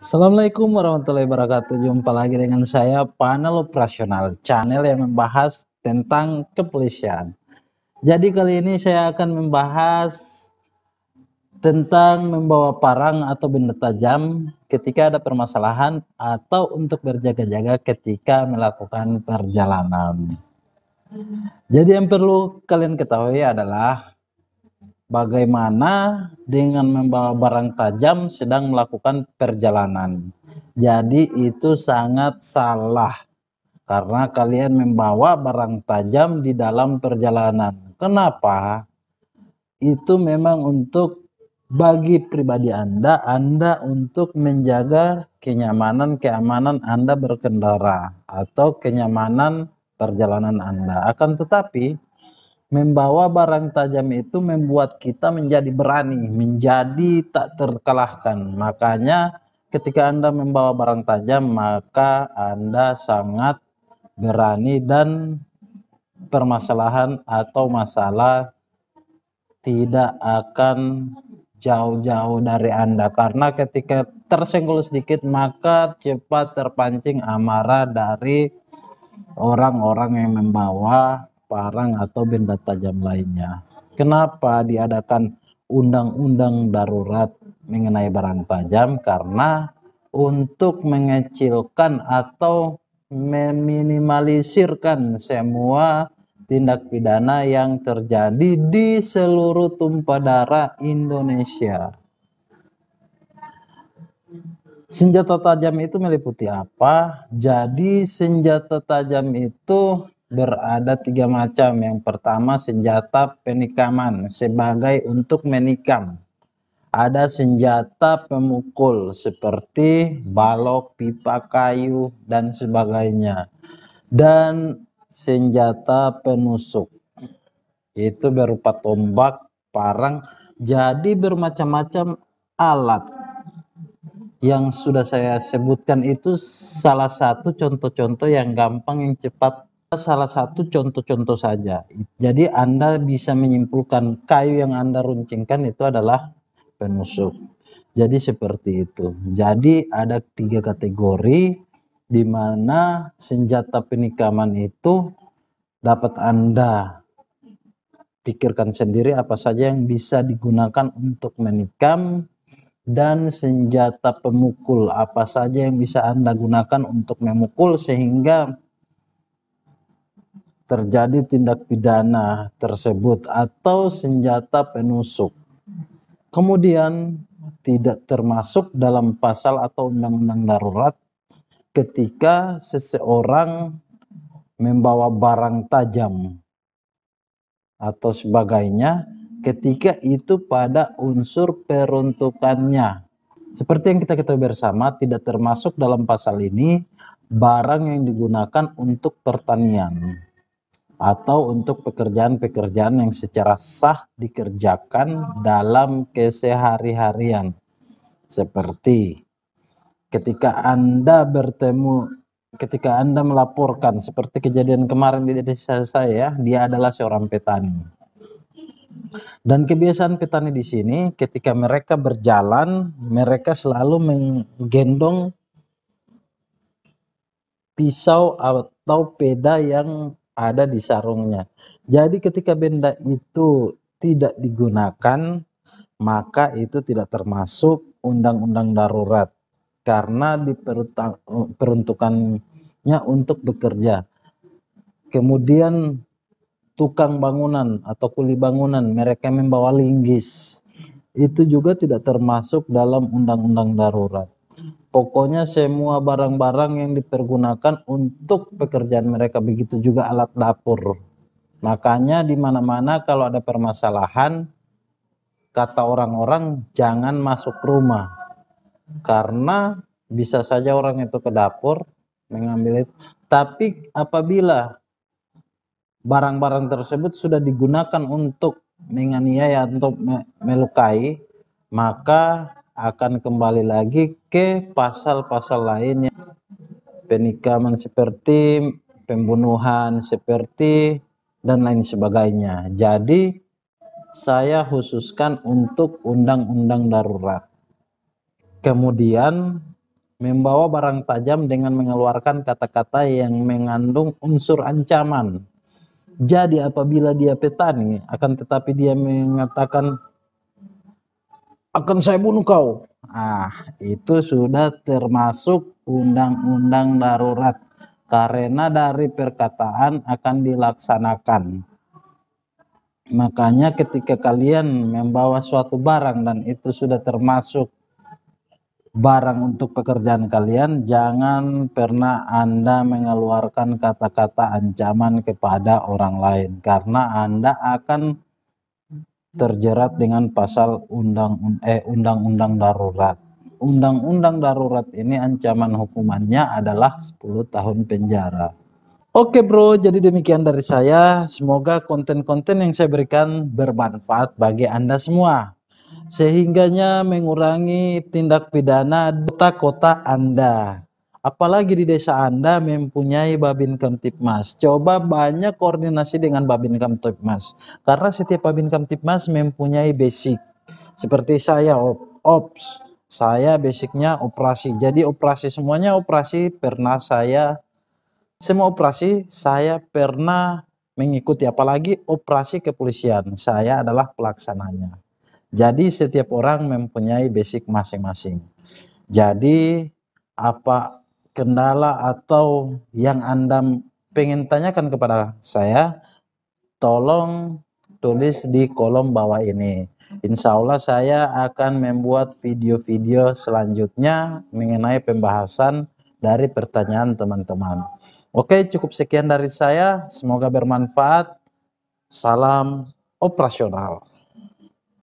Assalamualaikum warahmatullahi wabarakatuh. Jumpa lagi dengan saya Panel Operasional, channel yang membahas tentang kepolisian. Jadi kali ini saya akan membahas tentang membawa parang atau benda tajam ketika ada permasalahan atau untuk berjaga-jaga ketika melakukan perjalanan. Jadi yang perlu kalian ketahui adalah bagaimana dengan membawa barang tajam sedang melakukan perjalanan. Jadi itu sangat salah karena kalian membawa barang tajam di dalam perjalanan. Kenapa? Itu memang untuk bagi pribadi Anda, Anda untuk menjaga kenyamanan, keamanan Anda berkendara atau kenyamanan perjalanan Anda. Akan tetapi, membawa barang tajam itu membuat kita menjadi berani, menjadi tak terkalahkan. Makanya ketika Anda membawa barang tajam, maka Anda sangat berani dan permasalahan atau masalah tidak akan jauh-jauh dari Anda karena ketika tersenggol sedikit maka cepat terpancing amarah dari orang-orang yang membawa parang atau benda tajam lainnya. Kenapa diadakan undang-undang darurat mengenai barang tajam? Karena untuk mengecilkan atau meminimalisirkan semua tindak pidana yang terjadi di seluruh tumpah darah Indonesia. Senjata tajam itu meliputi apa? Jadi senjata tajam itu berada tiga macam. Yang pertama senjata penikaman sebagai untuk menikam. Ada senjata pemukul seperti hmm. balok, pipa kayu, dan sebagainya. Dan senjata penusuk. Itu berupa tombak, parang, jadi bermacam-macam alat yang sudah saya sebutkan itu salah satu contoh-contoh yang gampang yang cepat salah satu contoh-contoh saja. Jadi Anda bisa menyimpulkan kayu yang Anda runcingkan itu adalah penusuk. Jadi seperti itu. Jadi ada tiga kategori di mana senjata penikaman itu dapat Anda pikirkan sendiri apa saja yang bisa digunakan untuk menikam dan senjata pemukul apa saja yang bisa Anda gunakan untuk memukul sehingga terjadi tindak pidana tersebut atau senjata penusuk. Kemudian tidak termasuk dalam pasal atau undang-undang darurat ketika seseorang membawa barang tajam atau sebagainya ketika itu pada unsur peruntukannya. Seperti yang kita ketahui bersama tidak termasuk dalam pasal ini barang yang digunakan untuk pertanian atau untuk pekerjaan-pekerjaan yang secara sah dikerjakan dalam kesehari-harian. Seperti ketika Anda bertemu, ketika Anda melaporkan seperti kejadian kemarin di desa saya, dia adalah seorang petani. Dan kebiasaan petani di sini ketika mereka berjalan, mereka selalu menggendong pisau atau peda yang ada di sarungnya. Jadi ketika benda itu tidak digunakan, maka itu tidak termasuk undang-undang darurat karena diperuntukannya untuk bekerja. Kemudian tukang bangunan atau kuli bangunan mereka membawa linggis itu juga tidak termasuk dalam undang-undang darurat. Pokoknya semua barang-barang yang dipergunakan untuk pekerjaan mereka begitu juga alat dapur. Makanya di mana-mana kalau ada permasalahan kata orang-orang jangan masuk rumah. Karena bisa saja orang itu ke dapur mengambil itu. Tapi apabila barang-barang tersebut sudah digunakan untuk menganiaya atau melukai, maka akan kembali lagi ke pasal-pasal lainnya penikaman seperti pembunuhan seperti dan lain sebagainya jadi saya khususkan untuk undang-undang darurat kemudian membawa barang tajam dengan mengeluarkan kata-kata yang mengandung unsur ancaman jadi apabila dia petani akan tetapi dia mengatakan akan saya bunuh kau. Ah, itu sudah termasuk undang-undang darurat karena dari perkataan akan dilaksanakan. Makanya ketika kalian membawa suatu barang dan itu sudah termasuk barang untuk pekerjaan kalian, jangan pernah Anda mengeluarkan kata-kata ancaman kepada orang lain karena Anda akan terjerat dengan pasal undang eh undang-undang darurat. Undang-undang darurat ini ancaman hukumannya adalah 10 tahun penjara. Oke bro, jadi demikian dari saya. Semoga konten-konten yang saya berikan bermanfaat bagi Anda semua. Sehingganya mengurangi tindak pidana kota-kota Anda. Apalagi di desa Anda mempunyai Babin Kamtipmas. Coba banyak koordinasi dengan Babin Kamtipmas. Karena setiap Babin Kamtipmas mempunyai basic. Seperti saya ops, saya basicnya operasi. Jadi operasi semuanya operasi pernah saya semua operasi saya pernah mengikuti apalagi operasi kepolisian. Saya adalah pelaksananya. Jadi setiap orang mempunyai basic masing-masing. Jadi apa kendala atau yang Anda pengen tanyakan kepada saya, tolong tulis di kolom bawah ini. Insya Allah saya akan membuat video-video selanjutnya mengenai pembahasan dari pertanyaan teman-teman. Oke, cukup sekian dari saya. Semoga bermanfaat. Salam operasional.